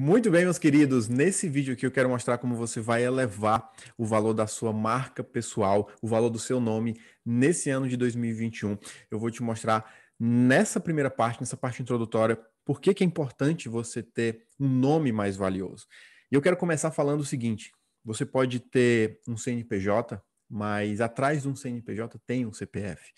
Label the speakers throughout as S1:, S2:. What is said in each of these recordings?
S1: Muito bem, meus queridos, nesse vídeo aqui eu quero mostrar como você vai elevar o valor da sua marca pessoal, o valor do seu nome nesse ano de 2021. Eu vou te mostrar nessa primeira parte, nessa parte introdutória, por que, que é importante você ter um nome mais valioso. E eu quero começar falando o seguinte: você pode ter um CNPJ, mas atrás de um CNPJ tem um CPF.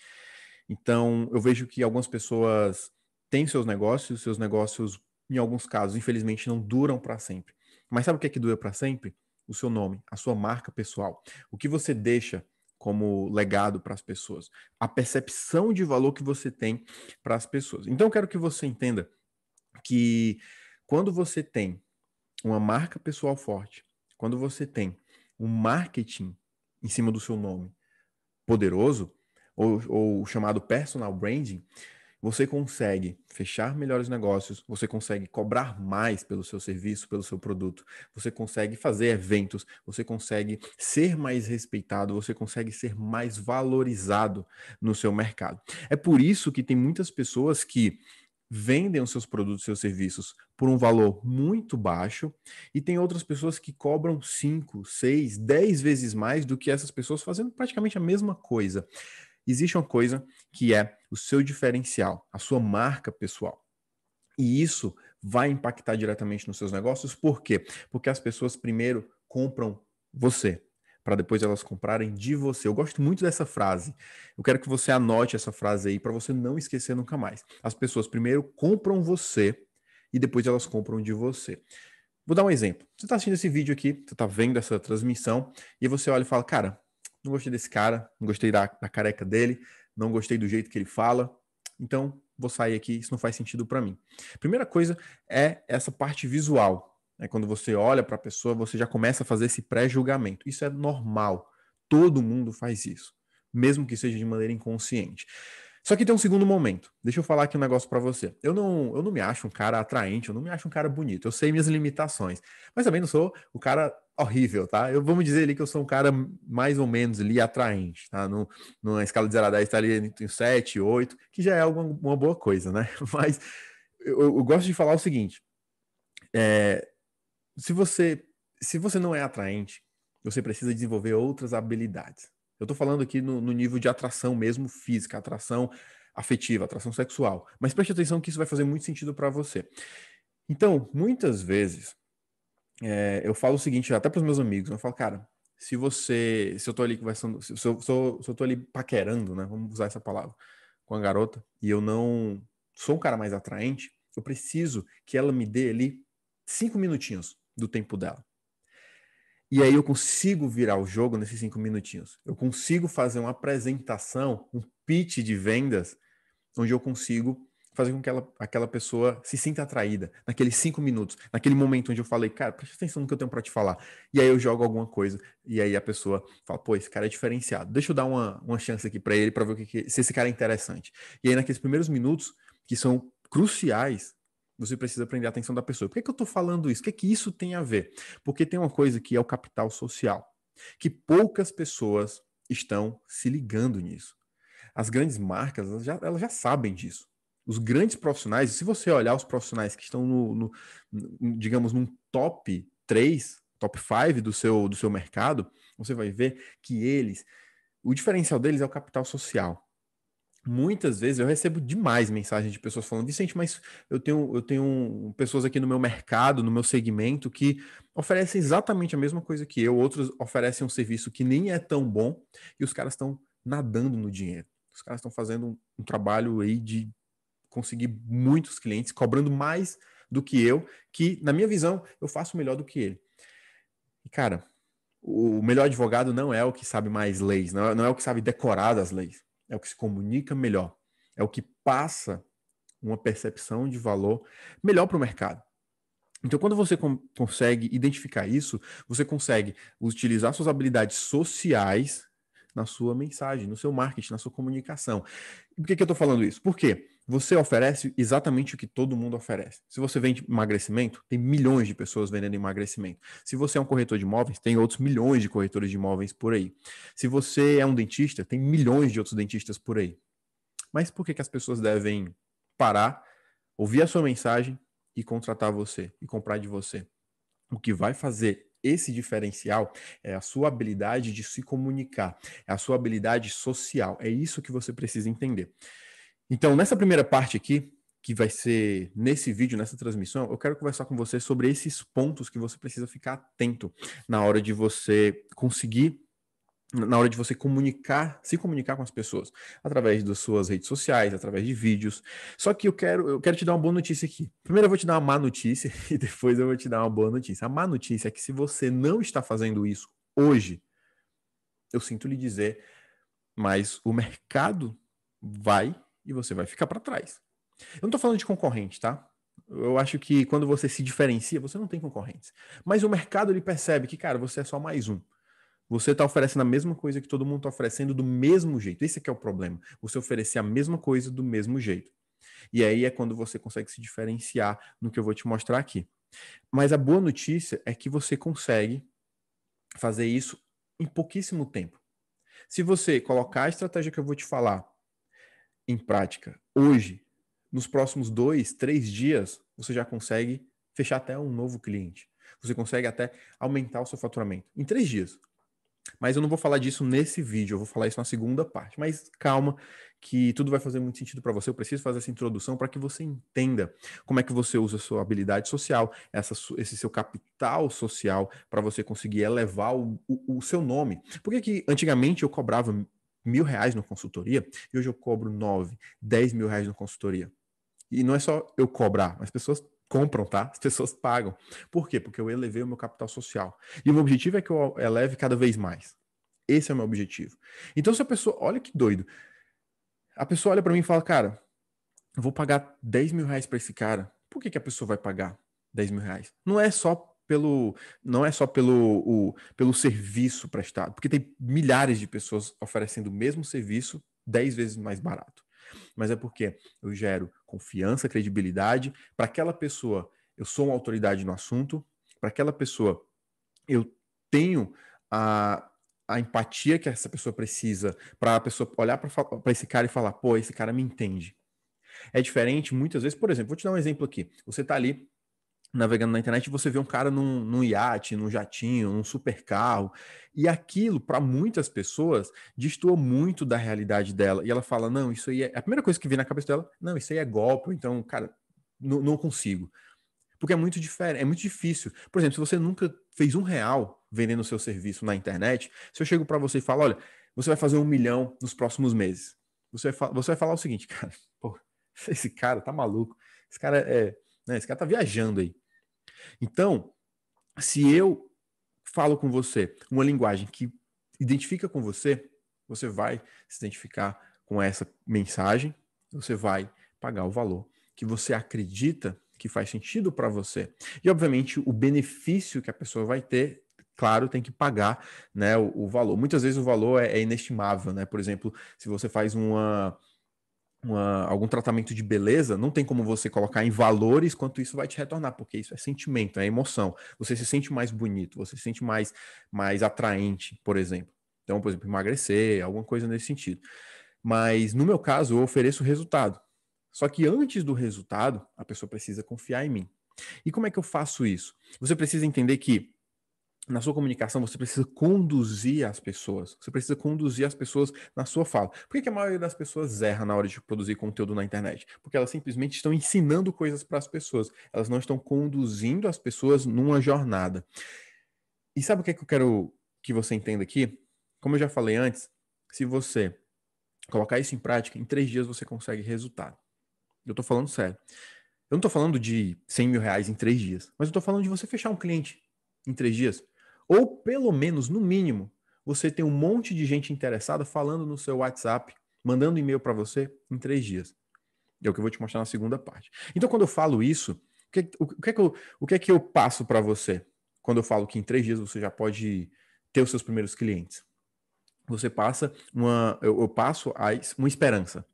S1: Então, eu vejo que algumas pessoas têm seus negócios, seus negócios em alguns casos, infelizmente, não duram para sempre. Mas sabe o que é que dura para sempre? O seu nome, a sua marca pessoal, o que você deixa como legado para as pessoas, a percepção de valor que você tem para as pessoas. Então, eu quero que você entenda que quando você tem uma marca pessoal forte, quando você tem um marketing em cima do seu nome poderoso, ou, ou chamado personal branding, você consegue fechar melhores negócios, você consegue cobrar mais pelo seu serviço, pelo seu produto, você consegue fazer eventos, você consegue ser mais respeitado, você consegue ser mais valorizado no seu mercado. É por isso que tem muitas pessoas que vendem os seus produtos, seus serviços por um valor muito baixo, e tem outras pessoas que cobram 5, 6, 10 vezes mais do que essas pessoas fazendo praticamente a mesma coisa. Existe uma coisa que é o seu diferencial, a sua marca pessoal. E isso vai impactar diretamente nos seus negócios, por quê? Porque as pessoas primeiro compram você, para depois elas comprarem de você. Eu gosto muito dessa frase. Eu quero que você anote essa frase aí para você não esquecer nunca mais. As pessoas primeiro compram você e depois elas compram de você. Vou dar um exemplo. Você está assistindo esse vídeo aqui, você está vendo essa transmissão e você olha e fala: Cara, não gostei desse cara, não gostei da, da careca dele, não gostei do jeito que ele fala, então vou sair aqui, isso não faz sentido para mim. Primeira coisa é essa parte visual. É quando você olha para a pessoa, você já começa a fazer esse pré-julgamento. Isso é normal. Todo mundo faz isso, mesmo que seja de maneira inconsciente. Só que tem um segundo momento. Deixa eu falar aqui um negócio para você. Eu não, eu não me acho um cara atraente, eu não me acho um cara bonito. Eu sei minhas limitações, mas também não sou o cara horrível, tá? Eu vamos dizer ali que eu sou um cara mais ou menos ali atraente, tá? No, numa escala de 0 a 10 tá ali entre 7 8, que já é uma boa coisa, né? Mas eu, eu gosto de falar o seguinte, é, se você se você não é atraente, você precisa desenvolver outras habilidades. Eu tô falando aqui no, no nível de atração mesmo física, atração afetiva, atração sexual. Mas preste atenção que isso vai fazer muito sentido para você. Então, muitas vezes é, eu falo o seguinte até para os meus amigos, eu falo, cara, se você, se eu tô ali conversando, se, se, eu, se, eu, se eu tô ali paquerando, né, vamos usar essa palavra, com a garota, e eu não sou um cara mais atraente, eu preciso que ela me dê ali cinco minutinhos do tempo dela. E aí eu consigo virar o jogo nesses cinco minutinhos. Eu consigo fazer uma apresentação, um pitch de vendas, onde eu consigo fazer com que ela, aquela pessoa se sinta atraída naqueles cinco minutos, naquele momento onde eu falei, cara, preste atenção no que eu tenho para te falar. E aí eu jogo alguma coisa, e aí a pessoa fala, pô, esse cara é diferenciado, deixa eu dar uma, uma chance aqui para ele, para ver o que, que, se esse cara é interessante. E aí naqueles primeiros minutos, que são cruciais, você precisa prender a atenção da pessoa. Por que, que eu estou falando isso? O que, que isso tem a ver? Porque tem uma coisa que é o capital social, que poucas pessoas estão se ligando nisso. As grandes marcas, elas já, elas já sabem disso os grandes profissionais, se você olhar os profissionais que estão no, no, no digamos, num top 3, top 5 do seu, do seu mercado, você vai ver que eles, o diferencial deles é o capital social. Muitas vezes eu recebo demais mensagens de pessoas falando, Vicente, mas eu tenho, eu tenho pessoas aqui no meu mercado, no meu segmento, que oferecem exatamente a mesma coisa que eu, outros oferecem um serviço que nem é tão bom, e os caras estão nadando no dinheiro. Os caras estão fazendo um, um, trabalho aí de consegui muitos clientes cobrando mais do que eu, que na minha visão eu faço melhor do que ele. E cara, o melhor advogado não é o que sabe mais leis, não é, não é o que sabe decorar as leis, é o que se comunica melhor, é o que passa uma percepção de valor melhor para o mercado. Então, quando você consegue identificar isso, você consegue utilizar suas habilidades sociais na sua mensagem, no seu marketing, na sua comunicação. Por que, que eu estou falando isso? Porque você oferece exatamente o que todo mundo oferece. Se você vende emagrecimento, tem milhões de pessoas vendendo emagrecimento. Se você é um corretor de imóveis, tem outros milhões de corretores de imóveis por aí. Se você é um dentista, tem milhões de outros dentistas por aí. Mas por que, que as pessoas devem parar, ouvir a sua mensagem e contratar você e comprar de você? O que vai fazer esse diferencial é a sua habilidade de se comunicar, é a sua habilidade social. É isso que você precisa entender. Então, nessa primeira parte aqui, que vai ser nesse vídeo, nessa transmissão, eu quero conversar com você sobre esses pontos que você precisa ficar atento na hora de você conseguir na hora de você comunicar, se comunicar com as pessoas, através das suas redes sociais, através de vídeos. Só que eu quero, eu quero te dar uma boa notícia aqui. Primeiro eu vou te dar uma má notícia e depois eu vou te dar uma boa notícia. A má notícia é que se você não está fazendo isso hoje, eu sinto lhe dizer, mas o mercado vai e você vai ficar para trás. Eu não estou falando de concorrente, tá? Eu acho que quando você se diferencia, você não tem concorrentes. Mas o mercado ele percebe que, cara, você é só mais um. Você está oferecendo a mesma coisa que todo mundo está oferecendo do mesmo jeito. Esse é que é o problema. Você oferecer a mesma coisa do mesmo jeito. E aí é quando você consegue se diferenciar no que eu vou te mostrar aqui. Mas a boa notícia é que você consegue fazer isso em pouquíssimo tempo. Se você colocar a estratégia que eu vou te falar em prática hoje, nos próximos dois, três dias, você já consegue fechar até um novo cliente. Você consegue até aumentar o seu faturamento em três dias. Mas eu não vou falar disso nesse vídeo, eu vou falar isso na segunda parte. Mas calma, que tudo vai fazer muito sentido para você. Eu preciso fazer essa introdução para que você entenda como é que você usa a sua habilidade social, essa, esse seu capital social, para você conseguir elevar o, o, o, seu nome. Por que antigamente eu cobrava mil reais na consultoria e hoje eu cobro nove, dez mil reais na consultoria? E não é só eu cobrar, as pessoas compram, tá? As pessoas pagam. Por quê? Porque eu elevei o meu capital social. E o meu objetivo é que eu eleve cada vez mais. Esse é o meu objetivo. Então, se a pessoa, olha que doido, a pessoa olha para mim e fala, cara, eu vou pagar 10 mil reais para esse cara. Por que, que a pessoa vai pagar 10 mil reais? Não é só pelo não é só pelo, o, pelo serviço prestado, porque tem milhares de pessoas oferecendo o mesmo serviço 10 vezes mais barato. Mas é porque eu gero confiança, credibilidade. Para aquela pessoa, eu sou uma autoridade no assunto. Para aquela pessoa, eu tenho a, a empatia que essa pessoa precisa para a pessoa olhar para esse cara e falar: pô, esse cara me entende. É diferente muitas vezes, por exemplo, vou te dar um exemplo aqui. Você está ali navegando na internet, você vê um cara num, num iate, num jatinho, num supercarro, e aquilo, para muitas pessoas, destoa muito da realidade dela. E ela fala: não, isso aí é. A primeira coisa que vem na cabeça dela, não, isso aí é golpe, então, cara, não, não consigo. Porque é muito diferente, é muito difícil. Por exemplo, se você nunca fez um real vendendo o seu serviço na internet, se eu chego para você e falo: olha, você vai fazer um milhão nos próximos meses. Você vai, fa- você vai falar o seguinte, cara, pô, esse cara tá maluco. Esse cara é. Né, esse cara tá viajando aí. Então, se eu falo com você uma linguagem que identifica com você, você vai se identificar com essa mensagem, você vai pagar o valor que você acredita que faz sentido para você. E, obviamente, o benefício que a pessoa vai ter claro, tem que pagar né, o, o valor. Muitas vezes o valor é, é, inestimável, né? Por exemplo, se você faz uma, uma, algum tratamento de beleza, não tem como você colocar em valores quanto isso vai te retornar, porque isso é sentimento, é emoção. Você se sente mais bonito, você se sente mais, mais atraente, por exemplo. Então, por exemplo, emagrecer, alguma coisa nesse sentido. Mas no meu caso, eu ofereço resultado. Só que antes do resultado, a pessoa precisa confiar em mim. E como é que eu faço isso? Você precisa entender que na sua comunicação, você precisa conduzir as pessoas. Você precisa conduzir as pessoas na sua fala. Por que, que a maioria das pessoas erra na hora de produzir conteúdo na internet? Porque elas simplesmente estão ensinando coisas para as pessoas. Elas não estão conduzindo as pessoas numa jornada. E sabe o que, é que eu quero que você entenda aqui? Como eu já falei antes, se você colocar isso em prática, em três dias você consegue resultado. Eu estou falando sério. Eu não estou falando de 100 mil reais em três dias, mas eu estou falando de você fechar um cliente em três dias. Ou pelo menos, no mínimo, você tem um monte de gente interessada falando no seu WhatsApp, mandando e-mail para você em três dias. É o que eu vou te mostrar na segunda parte. Então, quando eu falo isso, o que, o, o que, é, que eu, o que é que eu passo para você quando eu falo que em três dias você já pode ter os seus primeiros clientes? Você passa uma, eu, eu passo uma esperança,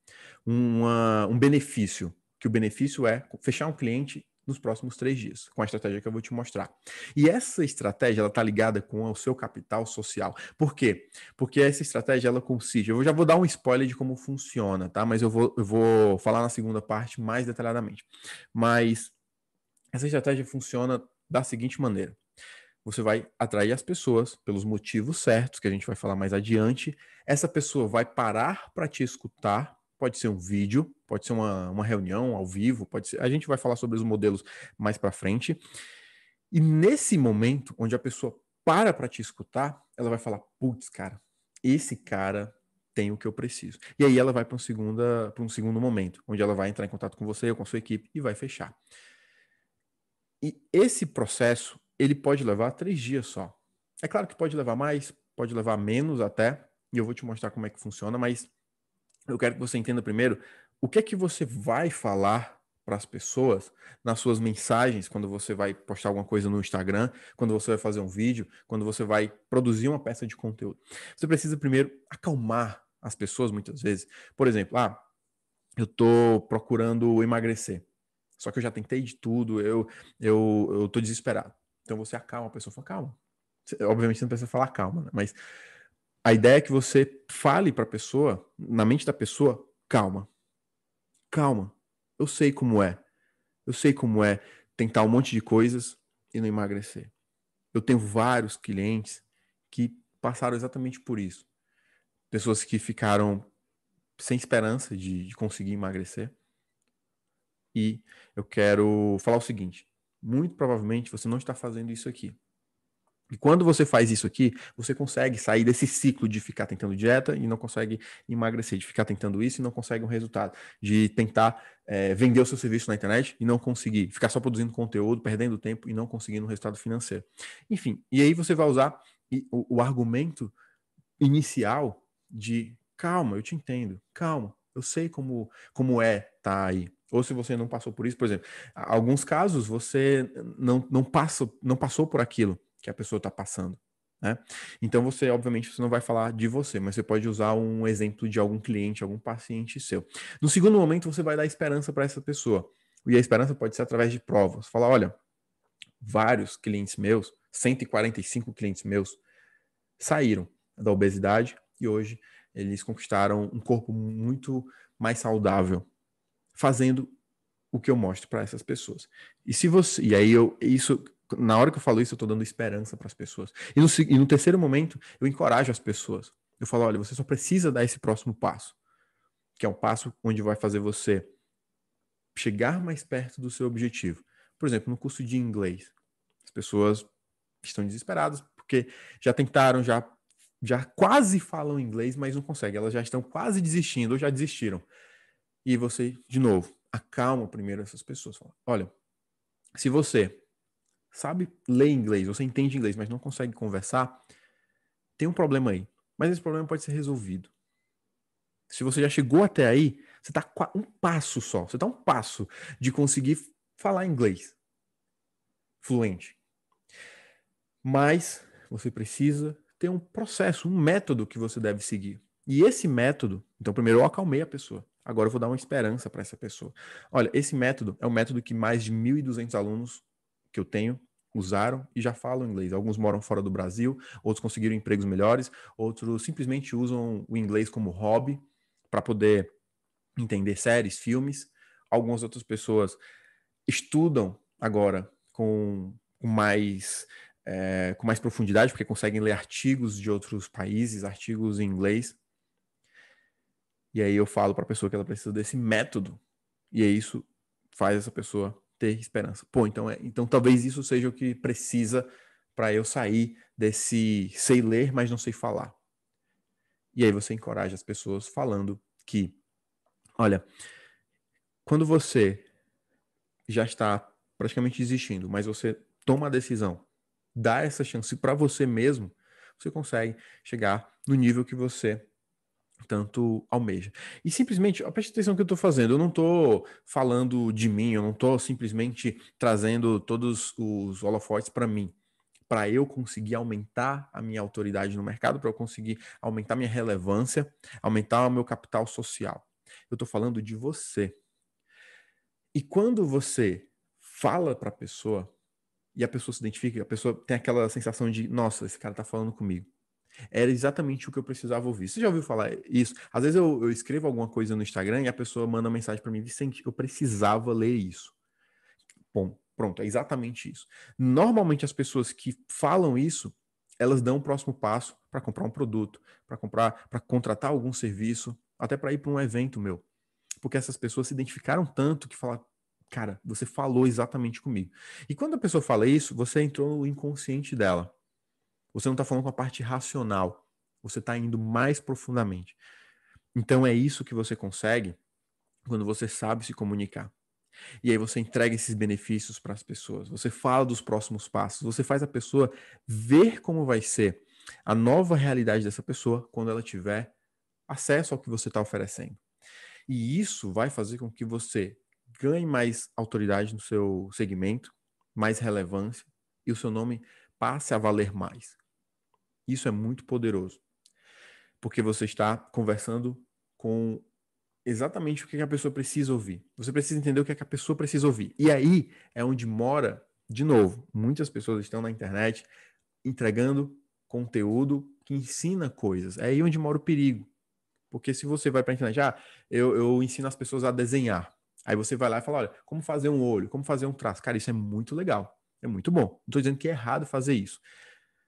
S1: uma, um benefício, que o benefício é fechar um cliente nos próximos três dias, com a estratégia que eu vou te mostrar. E essa estratégia ela está ligada com o seu capital social. Por quê? Porque essa estratégia ela consiste. Eu já vou dar um spoiler de como funciona, tá? Mas eu vou, eu vou falar na segunda parte mais detalhadamente. Mas essa estratégia funciona da seguinte maneira: você vai atrair as pessoas pelos motivos certos, que a gente vai falar mais adiante. Essa pessoa vai parar para te escutar, pode ser um vídeo, pode ser uma, uma reunião ao vivo, pode ser. A gente vai falar sobre os modelos mais para frente. E nesse momento, onde a pessoa para para te escutar, ela vai falar: putz, cara, esse cara tem o que eu preciso. E aí ela vai para um, segunda, um segundo momento, onde ela vai entrar em contato com você ou com a sua equipe e vai fechar. E esse processo, ele pode levar três dias só. É claro que pode levar mais, pode levar menos até, e eu vou te mostrar como é que funciona, mas eu quero que você entenda primeiro o que é que você vai falar para as pessoas nas suas mensagens, quando você vai postar alguma coisa no Instagram, quando você vai fazer um vídeo, quando você vai produzir uma peça de conteúdo. Você precisa primeiro acalmar as pessoas muitas vezes. Por exemplo, ah, eu estou procurando emagrecer. Só que eu já tentei de tudo, eu eu, eu desesperado. Então você acalma a pessoa, fala calma. Obviamente você não precisa falar calma, né? mas a ideia é que você fale para a pessoa, na mente da pessoa, calma calma, eu sei como é. Eu sei como é tentar um monte de coisas e não emagrecer. Eu tenho vários clientes que passaram exatamente por isso. Pessoas que ficaram sem esperança de, de conseguir emagrecer. E eu quero falar o seguinte: muito provavelmente você não está fazendo isso aqui. E quando você faz isso aqui, você consegue sair desse ciclo de ficar tentando dieta e não consegue emagrecer, de ficar tentando isso e não consegue um resultado, de tentar é, vender o seu serviço na internet e não conseguir, ficar só produzindo conteúdo, perdendo tempo e não conseguindo um resultado financeiro. Enfim, e aí você vai usar o, o argumento inicial de calma, eu te entendo, calma, eu sei como, como é tá aí, ou se você não passou por isso, por exemplo, alguns casos você não, não, passa, não passou por aquilo que a pessoa está passando. Né? Então você, obviamente, você não vai falar de você, mas você pode usar um exemplo de algum cliente, algum paciente seu. No segundo momento, você vai dar esperança para essa pessoa. E a esperança pode ser através de provas. Falar, olha, vários clientes meus, 145 clientes meus, saíram da obesidade e hoje eles conquistaram um corpo muito mais saudável, fazendo o que eu mostro para essas pessoas. E se você, e aí eu isso na hora que eu falo isso, eu estou dando esperança para as pessoas. E no, e no, terceiro momento, eu encorajo as pessoas. Eu falo, olha, você só precisa dar esse próximo passo, que é o passo onde vai fazer você chegar mais perto do seu objetivo. Por exemplo, no curso de inglês, as pessoas estão desesperadas porque já tentaram, já já quase falam inglês, mas não conseguem. Elas já estão quase desistindo ou já desistiram. E você, de novo, acalma primeiro essas pessoas. Fala, olha, se você sabe ler inglês, você entende inglês, mas não consegue conversar, tem um problema aí. Mas esse problema pode ser resolvido. Se você já chegou até aí, você está um passo só. Você está um passo de conseguir falar inglês fluente. Mas você precisa ter um processo, um método que você deve seguir. E esse método, então primeiro eu acalmei a pessoa. Agora eu vou dar uma esperança para essa pessoa. Olha, esse método é o método que mais de 1.200 alunos que eu tenho usaram e já falam inglês. Alguns moram fora do Brasil, outros conseguiram empregos melhores, outros simplesmente usam o inglês como hobby para poder entender séries, filmes. Algumas outras pessoas estudam agora com, com mais é, com mais profundidade, porque conseguem ler artigos de outros países, artigos em inglês. E aí eu falo para a pessoa que ela precisa desse método. E é isso faz essa pessoa ter esperança. Pô, então, é, então talvez isso seja o que precisa para eu sair desse sei ler, mas não sei falar. E aí você encoraja as pessoas falando que, olha, quando você já está praticamente existindo, mas você toma a decisão, dá essa chance para você mesmo, você consegue chegar no nível que você tanto almeja. E simplesmente, preste atenção no que eu estou fazendo, eu não estou falando de mim, eu não estou simplesmente trazendo todos os holofotes para mim. Para eu conseguir aumentar a minha autoridade no mercado, para eu conseguir aumentar minha relevância, aumentar o meu capital social. Eu estou falando de você. E quando você fala para a pessoa e a pessoa se identifica, a pessoa tem aquela sensação de: nossa, esse cara está falando comigo era exatamente o que eu precisava ouvir. Você já ouviu falar isso? Às vezes eu, eu escrevo alguma coisa no Instagram e a pessoa manda uma mensagem para mim, Vicente, eu precisava ler isso. Bom, pronto, é exatamente isso. Normalmente as pessoas que falam isso, elas dão o próximo passo para comprar um produto, para comprar, para contratar algum serviço, até para ir para um evento meu. Porque essas pessoas se identificaram tanto que falaram, cara, você falou exatamente comigo. E quando a pessoa fala isso, você entrou no inconsciente dela. Você não está falando com a parte racional. Você está indo mais profundamente. Então é isso que você consegue quando você sabe se comunicar. E aí você entrega esses benefícios para as pessoas. Você fala dos próximos passos. Você faz a pessoa ver como vai ser a nova realidade dessa pessoa quando ela tiver acesso ao que você está oferecendo. E isso vai fazer com que você ganhe mais autoridade no seu segmento, mais relevância e o seu nome passe a valer mais. Isso é muito poderoso. Porque você está conversando com exatamente o que a pessoa precisa ouvir. Você precisa entender o é que a pessoa precisa ouvir. E aí é onde mora, de novo, muitas pessoas estão na internet entregando conteúdo que ensina coisas. É aí onde mora o perigo. Porque se você vai para a internet, ah, eu, eu ensino as pessoas a desenhar. Aí você vai lá e fala, olha, como fazer um olho, como fazer um traço. Cara, isso é muito legal. É muito bom. Não estou dizendo que é errado fazer isso.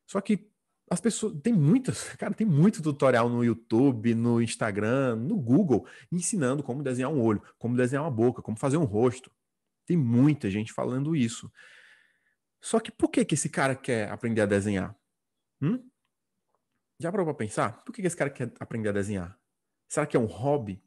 S1: Só que as pessoas tem muitas, cara, tem muito tutorial no YouTube, no Instagram, no Google, ensinando como desenhar um olho, como desenhar uma boca, como fazer um rosto. Tem muita gente falando isso. Só que por que, que esse cara quer aprender a desenhar? Hum? Já parou para pensar? Por que, que esse cara quer aprender a desenhar? Será que é um hobby?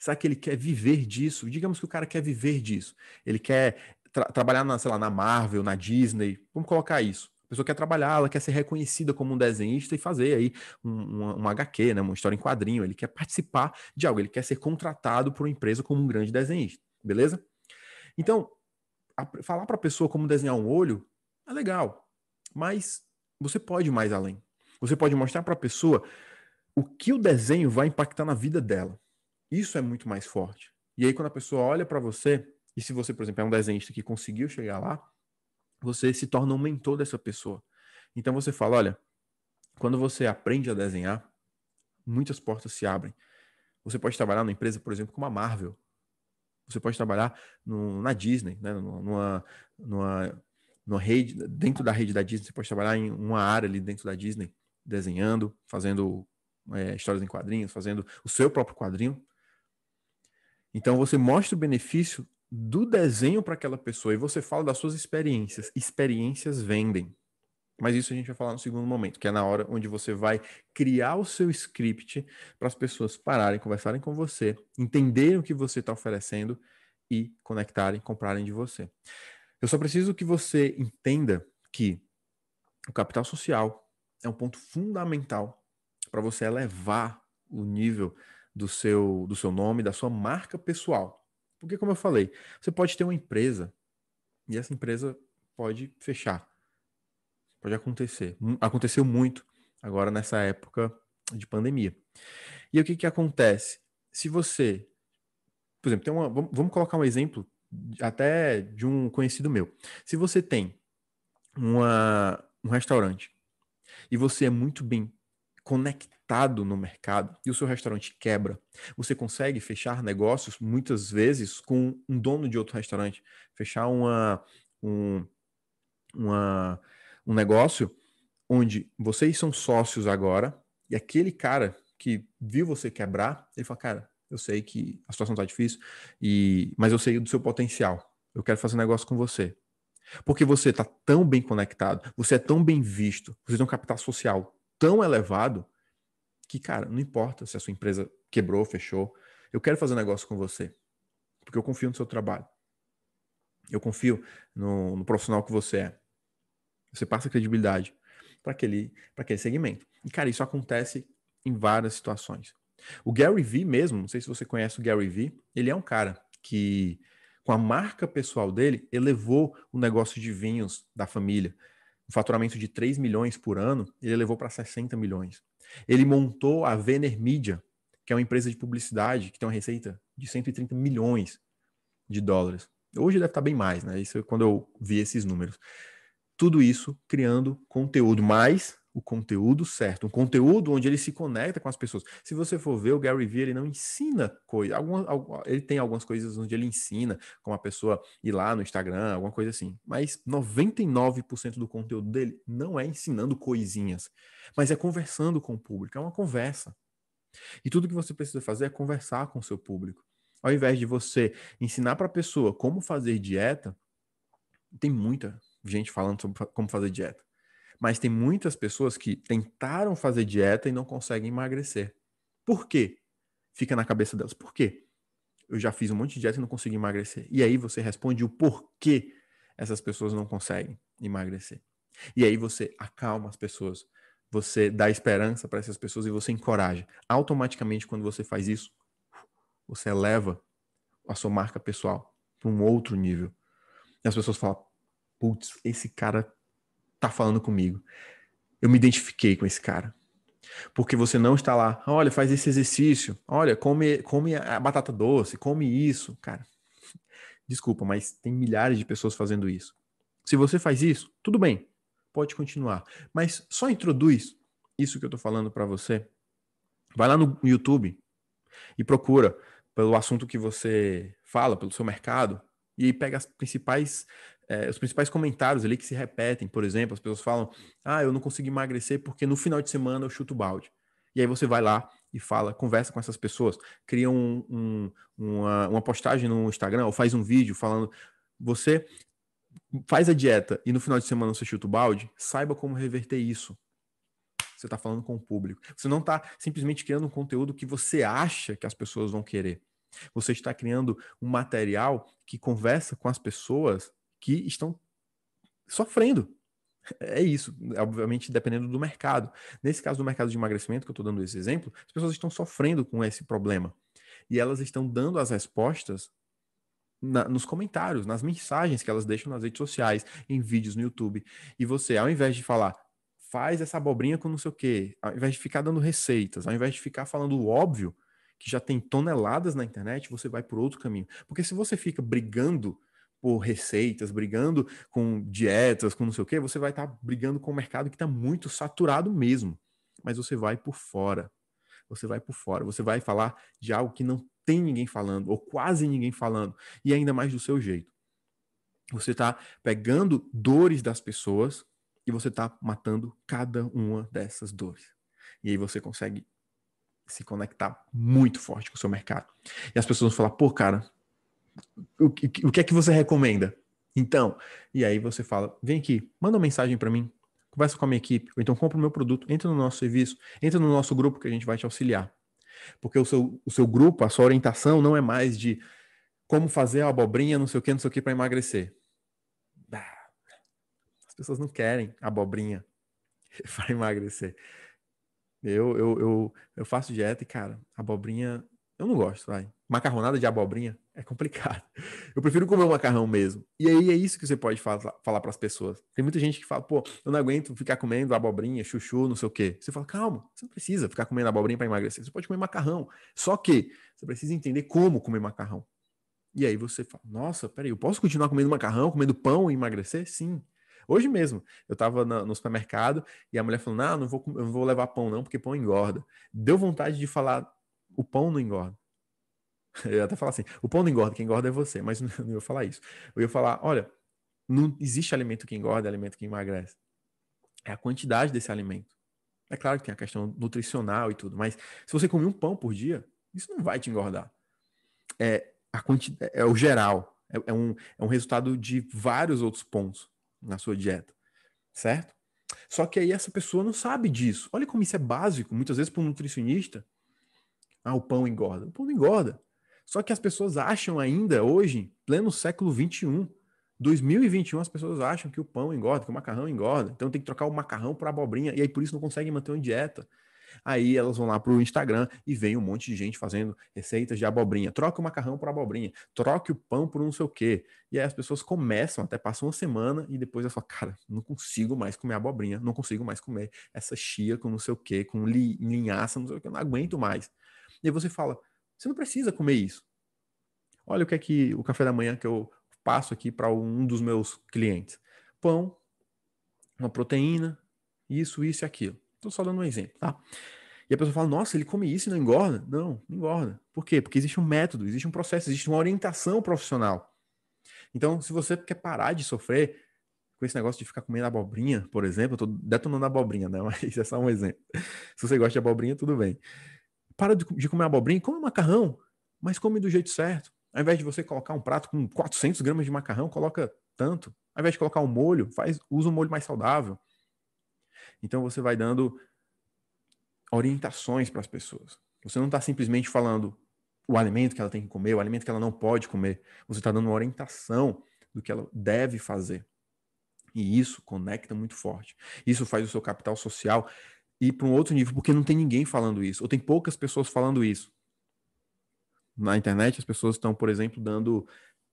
S1: Será que ele quer viver disso? Digamos que o cara quer viver disso. Ele quer tra trabalhar na, sei lá, na Marvel, na Disney. Vamos colocar isso. A pessoa quer trabalhar, ela quer ser reconhecida como um desenhista e fazer aí um, um, um HQ, né, uma história em quadrinho. Ele quer participar de algo, ele quer ser contratado por uma empresa como um grande desenhista, beleza? Então, a, falar para a pessoa como desenhar um olho é legal, mas você pode ir mais além. Você pode mostrar para a pessoa o que o desenho vai impactar na vida dela. Isso é muito mais forte. E aí, quando a pessoa olha para você, e se você, por exemplo, é um desenhista que conseguiu chegar lá, você se torna um mentor dessa pessoa. Então você fala, olha, quando você aprende a desenhar, muitas portas se abrem. Você pode trabalhar numa empresa, por exemplo, como a Marvel. Você pode trabalhar no, na Disney, né? numa, numa, numa rede, dentro da rede da Disney. Você pode trabalhar em uma área ali dentro da Disney, desenhando, fazendo é, histórias em quadrinhos, fazendo o seu próprio quadrinho. Então você mostra o benefício do desenho para aquela pessoa e você fala das suas experiências. Experiências vendem. Mas isso a gente vai falar no segundo momento, que é na hora onde você vai criar o seu script para as pessoas pararem, conversarem com você, entenderem o que você está oferecendo e conectarem, comprarem de você. Eu só preciso que você entenda que o capital social é um ponto fundamental para você elevar o nível do seu, do seu nome, da sua marca pessoal. Porque, como eu falei, você pode ter uma empresa e essa empresa pode fechar. Pode acontecer. Aconteceu muito agora nessa época de pandemia. E o que, que acontece? Se você, por exemplo, tem uma, vamos colocar um exemplo até de um conhecido meu. Se você tem uma, um restaurante e você é muito bem conectado no mercado e o seu restaurante quebra, você consegue fechar negócios muitas vezes com um dono de outro restaurante, fechar uma, um, uma, um negócio onde vocês são sócios agora e aquele cara que viu você quebrar, ele fala, cara, eu sei que a situação está difícil, e mas eu sei do seu potencial. Eu quero fazer negócio com você. Porque você está tão bem conectado, você é tão bem visto, você tem um capital social tão elevado que, cara, não importa se a sua empresa quebrou, fechou. Eu quero fazer um negócio com você, porque eu confio no seu trabalho. Eu confio no, no profissional que você é. Você passa credibilidade para aquele, aquele segmento. E, cara, isso acontece em várias situações. O Gary Vee mesmo, não sei se você conhece o Gary Vee, ele é um cara que, com a marca pessoal dele, elevou o negócio de vinhos da família um faturamento de 3 milhões por ano, ele levou para 60 milhões. Ele montou a Vener Media, que é uma empresa de publicidade que tem uma receita de 130 milhões de dólares. Hoje deve estar tá bem mais, né? Isso é quando eu vi esses números. Tudo isso criando conteúdo, mais o conteúdo certo, um conteúdo onde ele se conecta com as pessoas. Se você for ver, o Gary Vee, ele não ensina coisa, alguma, ele tem algumas coisas onde ele ensina, como a pessoa ir lá no Instagram, alguma coisa assim, mas 99% do conteúdo dele não é ensinando coisinhas, mas é conversando com o público, é uma conversa. E tudo que você precisa fazer é conversar com o seu público. Ao invés de você ensinar para a pessoa como fazer dieta, tem muita gente falando sobre como fazer dieta. Mas tem muitas pessoas que tentaram fazer dieta e não conseguem emagrecer. Por quê? Fica na cabeça delas. Por quê? Eu já fiz um monte de dieta e não consegui emagrecer. E aí você responde o porquê essas pessoas não conseguem emagrecer. E aí você acalma as pessoas, você dá esperança para essas pessoas e você encoraja. Automaticamente, quando você faz isso, você eleva a sua marca pessoal para um outro nível. E as pessoas falam: putz, esse cara tá falando comigo. Eu me identifiquei com esse cara. Porque você não está lá, olha, faz esse exercício, olha, come, come a batata doce, come isso. Cara, desculpa, mas tem milhares de pessoas fazendo isso. Se você faz isso, tudo bem, pode continuar. Mas só introduz isso que eu estou falando para você. Vai lá no YouTube e procura pelo assunto que você fala, pelo seu mercado, e pega as principais é, os principais comentários ali que se repetem, por exemplo, as pessoas falam: Ah, eu não consigo emagrecer porque no final de semana eu chuto balde. E aí você vai lá e fala, conversa com essas pessoas, cria um, um, uma, uma postagem no Instagram ou faz um vídeo falando: Você faz a dieta e no final de semana você chuta o balde, saiba como reverter isso. Você está falando com o público. Você não está simplesmente criando um conteúdo que você acha que as pessoas vão querer. Você está criando um material que conversa com as pessoas que estão sofrendo. É isso, obviamente dependendo do mercado. Nesse caso do mercado de emagrecimento, que eu estou dando esse exemplo, as pessoas estão sofrendo com esse problema. E elas estão dando as respostas na, nos comentários, nas mensagens que elas deixam nas redes sociais, em vídeos no YouTube. E você, ao invés de falar, faz essa abobrinha com não sei o quê, ao invés de ficar dando receitas, ao invés de ficar falando o óbvio, que já tem toneladas na internet, você vai por outro caminho. Porque se você fica brigando por receitas, brigando com dietas, com não sei o que, você vai estar tá brigando com o um mercado que está muito saturado mesmo. Mas você vai por fora. Você vai por fora. Você vai falar de algo que não tem ninguém falando, ou quase ninguém falando, e ainda mais do seu jeito. Você está pegando dores das pessoas e você está matando cada uma dessas dores. E aí você consegue se conectar muito forte com o seu mercado. E as pessoas vão falar, pô, cara, o que, o que é que você recomenda? Então, e aí você fala, vem aqui, manda uma mensagem para mim, conversa com a minha equipe, ou então compra o meu produto, entra no nosso serviço, entra no nosso grupo que a gente vai te auxiliar. Porque o seu, o seu grupo, a sua orientação não é mais de como fazer a abobrinha, não sei o que, não sei o que, para emagrecer. As pessoas não querem abobrinha para emagrecer. Eu, eu, eu, eu faço dieta e, cara, abobrinha, eu não gosto, vai. Macarronada de abobrinha, é complicado. Eu prefiro comer um macarrão mesmo. E aí é isso que você pode falar para as pessoas. Tem muita gente que fala, pô, eu não aguento ficar comendo abobrinha, chuchu, não sei o quê. Você fala, calma, você não precisa ficar comendo abobrinha para emagrecer. Você pode comer macarrão. Só que você precisa entender como comer macarrão. E aí você fala, nossa, peraí, eu posso continuar comendo macarrão, comendo pão e emagrecer? Sim. Hoje mesmo, eu estava no supermercado e a mulher falou, não, ah, não vou, não vou levar pão não, porque pão engorda. Deu vontade de falar, o pão não engorda. Eu ia até falar assim: o pão não engorda, quem engorda é você, mas não, não ia falar isso. Eu ia falar: olha, não existe alimento que engorda, é alimento que emagrece. É a quantidade desse alimento. É claro que tem a questão nutricional e tudo, mas se você comer um pão por dia, isso não vai te engordar. É, a quanti... É, é o geral. É, é, um, é um resultado de vários outros pontos na sua dieta, certo? Só que aí essa pessoa não sabe disso. Olha como isso é básico, muitas vezes para um nutricionista. Ah, o pão engorda. O pão não engorda. Só que as pessoas acham ainda hoje, pleno século 21, 2021 as pessoas acham que o pão engorda, que o macarrão engorda. Então tem que trocar o macarrão por abobrinha e aí por isso não conseguem manter uma dieta. Aí elas vão lá para o Instagram e vem um monte de gente fazendo receitas de abobrinha. Troca o macarrão por abobrinha, troque o pão por não sei o quê. E aí as pessoas começam, até passam uma semana e depois elas falam, cara, não consigo mais comer abobrinha, não consigo mais comer essa chia com não sei o quê, com li, linhaça, não sei o quê, não aguento mais. E aí você fala, você não precisa comer isso. Olha o que é que o café da manhã que eu passo aqui para um dos meus clientes: pão, uma proteína, isso, isso e aquilo. Estou só dando um exemplo, tá? E a pessoa fala: Nossa, ele come isso e não engorda? Não, não engorda. Por quê? Porque existe um método, existe um processo, existe uma orientação profissional. Então, se você quer parar de sofrer com esse negócio de ficar comendo abobrinha, por exemplo, eu tô detonando abobrinha, né? Mas é só um exemplo. Se você gosta de abobrinha, tudo bem para de, de comer abobrinha, come macarrão, mas come do jeito certo. Ao invés de você colocar um prato com 400 gramas de macarrão, coloca tanto. Ao invés de colocar um molho, faz, usa um molho mais saudável. Então você vai dando orientações para as pessoas. Você não está simplesmente falando o alimento que ela tem que comer, o alimento que ela não pode comer. Você está dando uma orientação do que ela deve fazer. E isso conecta muito forte. Isso faz o seu capital social ir para um outro nível, porque não tem ninguém falando isso, ou tem poucas pessoas falando isso. Na internet, as pessoas estão, por exemplo, dando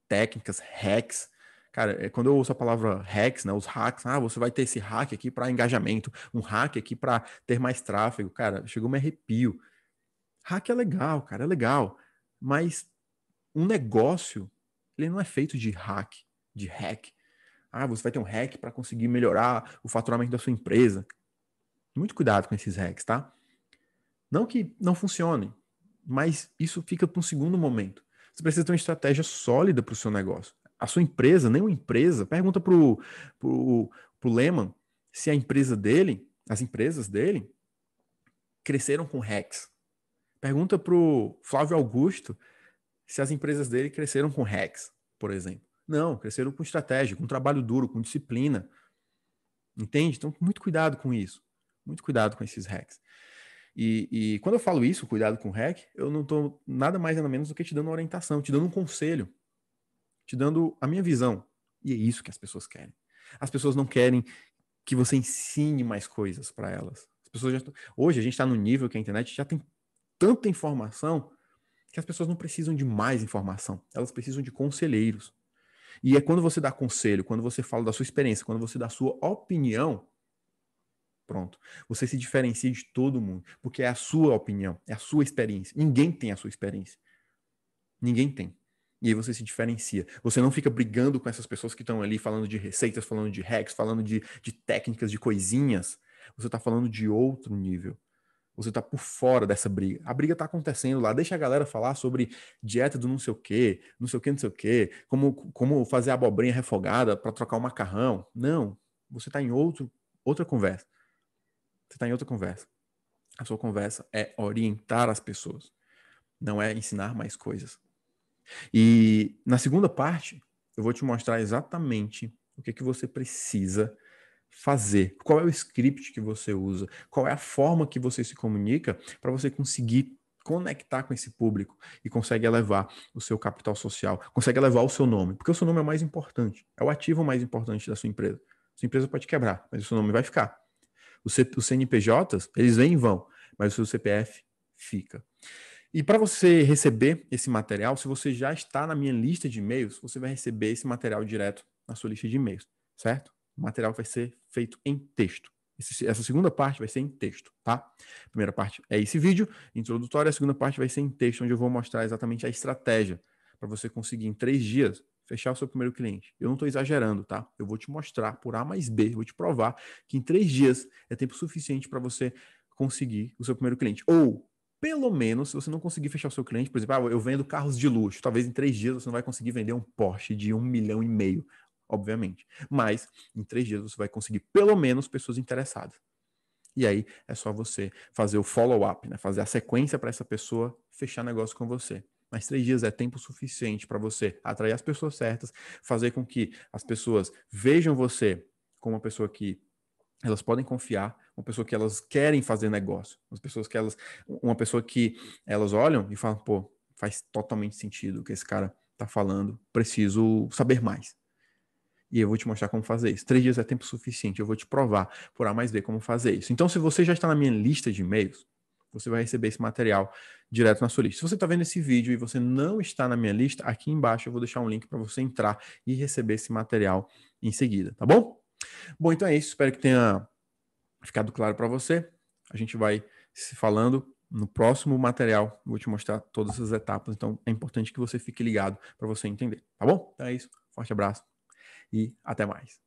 S1: técnicas, hacks. Cara, é, quando eu ouço a palavra hacks, né, os hacks, ah, você vai ter esse hack aqui para engajamento, um hack aqui para ter mais tráfego. Cara, chegou me arrepio. Hack é legal, cara, é legal, mas um negócio, ele não é feito de hack, de hack. Ah, você vai ter um hack para conseguir melhorar o faturamento da sua empresa. Muito cuidado com esses hacks, tá? Não que não funcione, mas isso fica para um segundo momento. Você precisa ter uma estratégia sólida para o seu negócio. A sua empresa, nenhuma empresa, pergunta para o pro, pro Lehman se a empresa dele, as empresas dele, cresceram com hacks. Pergunta para o Flávio Augusto se as empresas dele cresceram com hacks, por exemplo. Não, cresceram com estratégia, com trabalho duro, com disciplina. Entende? Então, muito cuidado com isso. Muito cuidado com esses hacks. E, e quando eu falo isso, cuidado com hack, eu não estou nada mais nada menos do que te dando uma orientação, te dando um conselho, te dando a minha visão. E é isso que as pessoas querem. As pessoas não querem que você ensine mais coisas para elas. As pessoas já... Hoje a gente está no nível que a internet já tem tanta informação que as pessoas não precisam de mais informação, elas precisam de conselheiros. E é quando você dá conselho, quando você fala da sua experiência, quando você dá sua opinião, Pronto. Você se diferencia de todo mundo, porque é a sua opinião, é a sua experiência. Ninguém tem a sua experiência. Ninguém tem. E aí você se diferencia. Você não fica brigando com essas pessoas que estão ali falando de receitas, falando de hacks, falando de, de técnicas, de coisinhas. Você está falando de outro nível. Você está por fora dessa briga. A briga está acontecendo lá. Deixa a galera falar sobre dieta do não sei o quê, não sei o quê, não sei o quê, como, como fazer abobrinha refogada para trocar o macarrão. Não. Você está em outro, outra conversa. Você está em outra conversa. A sua conversa é orientar as pessoas, não é ensinar mais coisas. E na segunda parte, eu vou te mostrar exatamente o que, é que você precisa fazer, qual é o script que você usa, qual é a forma que você se comunica para você conseguir conectar com esse público e consegue elevar o seu capital social, consegue elevar o seu nome, porque o seu nome é o mais importante, é o ativo mais importante da sua empresa. Sua empresa pode quebrar, mas o seu nome vai ficar. Os, C, os CNPJs, eles vêm e vão, mas o seu CPF fica. E para você receber esse material, se você já está na minha lista de e-mails, você vai receber esse material direto na sua lista de e-mails, certo? O material vai ser feito em texto. Esse, essa segunda parte vai ser em texto, tá? A primeira parte é esse vídeo introdutório, a segunda parte vai ser em texto, onde eu vou mostrar exatamente a estratégia para você conseguir em três dias fechar o seu primeiro cliente. Eu não estou exagerando, tá? Eu vou te mostrar por A mais B, vou te provar que em três dias é tempo suficiente para você conseguir o seu primeiro cliente. Ou, pelo menos, se você não conseguir fechar o seu cliente, por exemplo, ah, eu vendo carros de luxo, talvez em três dias você não vai conseguir vender um Porsche de um milhão e meio, obviamente. Mas em três dias você vai conseguir pelo menos pessoas interessadas. E aí é só você fazer o follow-up, né? fazer a sequência para essa pessoa fechar negócio com você. Mas três dias é tempo suficiente para você atrair as pessoas certas, fazer com que as pessoas vejam você como uma pessoa que elas podem confiar, uma pessoa que elas querem fazer negócio, as pessoas que elas, uma pessoa que elas olham e falam, pô, faz totalmente sentido o que esse cara está falando, preciso saber mais. E eu vou te mostrar como fazer isso. Três dias é tempo suficiente, eu vou te provar por A mais B como fazer isso. Então, se você já está na minha lista de e-mails, você vai receber esse material direto na sua lista. Se você está vendo esse vídeo e você não está na minha lista, aqui embaixo eu vou deixar um link para você entrar e receber esse material em seguida, tá bom? Bom, então é isso. Espero que tenha ficado claro para você. A gente vai se falando no próximo material. Vou te mostrar todas as etapas. Então é importante que você fique ligado para você entender, tá bom? Então é isso. Forte abraço e até mais.